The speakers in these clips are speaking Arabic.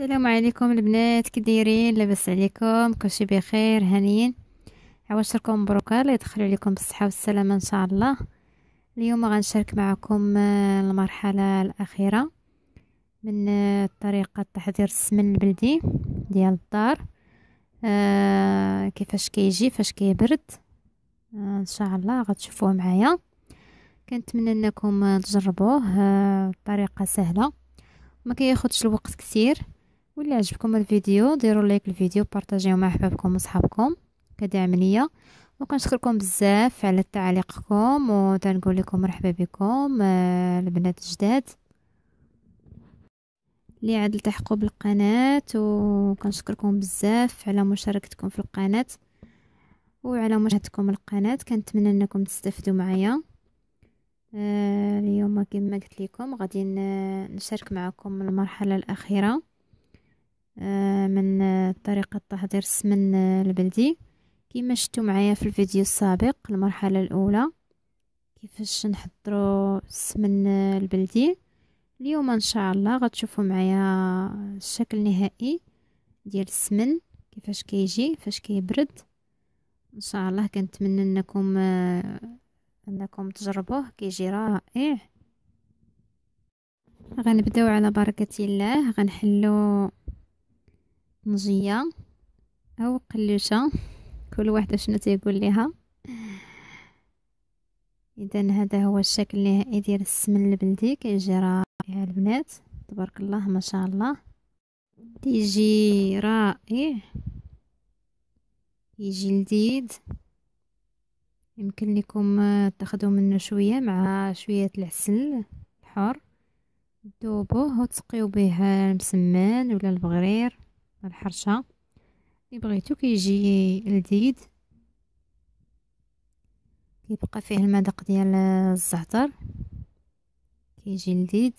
السلام عليكم البنات كي دايرين لاباس عليكم كلشي بخير هانيين عواشركم مبروكه الله يدخل عليكم بالصحه والسلامه ان شاء الله اليوم غنشارك معكم آه، المرحله الاخيره من آه، طريقه تحضير السمن البلدي ديال الدار آه كيفاش كيجي فاش كيبرد آه ان شاء الله غتشوفوه معايا كنتمنى انكم تجربوه آه طريقه سهله ما كياخذش الوقت كثير واللي عجبكم الفيديو ديروا لايك الفيديو بارطاجيوه مع احبابكم وصحابكم كدعم ليا وكنشكركم بزاف على تعليقكم وتنقول لكم مرحبا بكم آه، البنات الجداد اللي عاد التحقوا بالقناه وكنشكركم بزاف على مشاركتكم في القناه وعلى مشاهدتكم القناه كنتمنى انكم تستفدوا معايا آه، اليوم كما قلت لكم غادي نشارك معكم المرحله الاخيره آه، من طريقة تحضير السمن آه، البلدي كما شفتوا معايا في الفيديو السابق المرحلة الأولى كيفاش نحضروا السمن آه، البلدي اليوم ان شاء الله غتشوفوا معايا الشكل النهائي ديال السمن كيفاش كيجي فاش كيبرد ان شاء الله كنتمنى انكم انكم تجربوه كيجي رائع غنبداو على بركه الله غنحلو طنجية أو قلوشة كل واحدة شنو تيقول ليها اذا هذا هو الشكل النهائي ديال السمن البلدي كيجي رائع البنات تبارك الله ما شاء الله تيجي رائع يجي لذيذ يمكن لكم تاخذوا منه شويه مع شويه العسل الحار ذوبوه وتسقيو به المسمن ولا البغرير الحرشة اللي بغيتو كيجي لذيذ كيبقى فيه المذاق ديال الزعتر كيجي لذيذ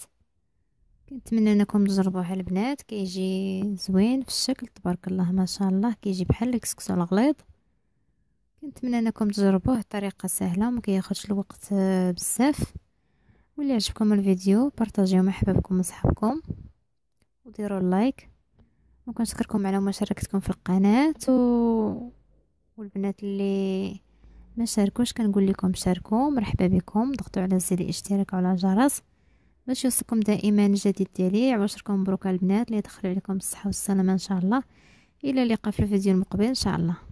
كنتمنى انكم تجربوه البنات كيجي زوين في الشكل تبارك الله ما شاء الله كيجي بحال الكسكسو الغليظ كنتمنى انكم تجربوه طريقه سهله وما كياخذش الوقت بزاف واللي عجبكم الفيديو بارطاجيوه مع حبابكم وصحابكم وديروا لايك وكنشكركم على مشاركتكم في القناه و... والبنات اللي ما شاركوش كنقول لكم شاركوا مرحبا بكم ضغطوا على زر الاشتراك وعلى الجرس باش يوصلكم دائما الجديد ديالي عواشركم مبروكه البنات اللي يدخل عليكم الصحه والسلامه ان شاء الله الى اللقاء في الفيديو المقبل ان شاء الله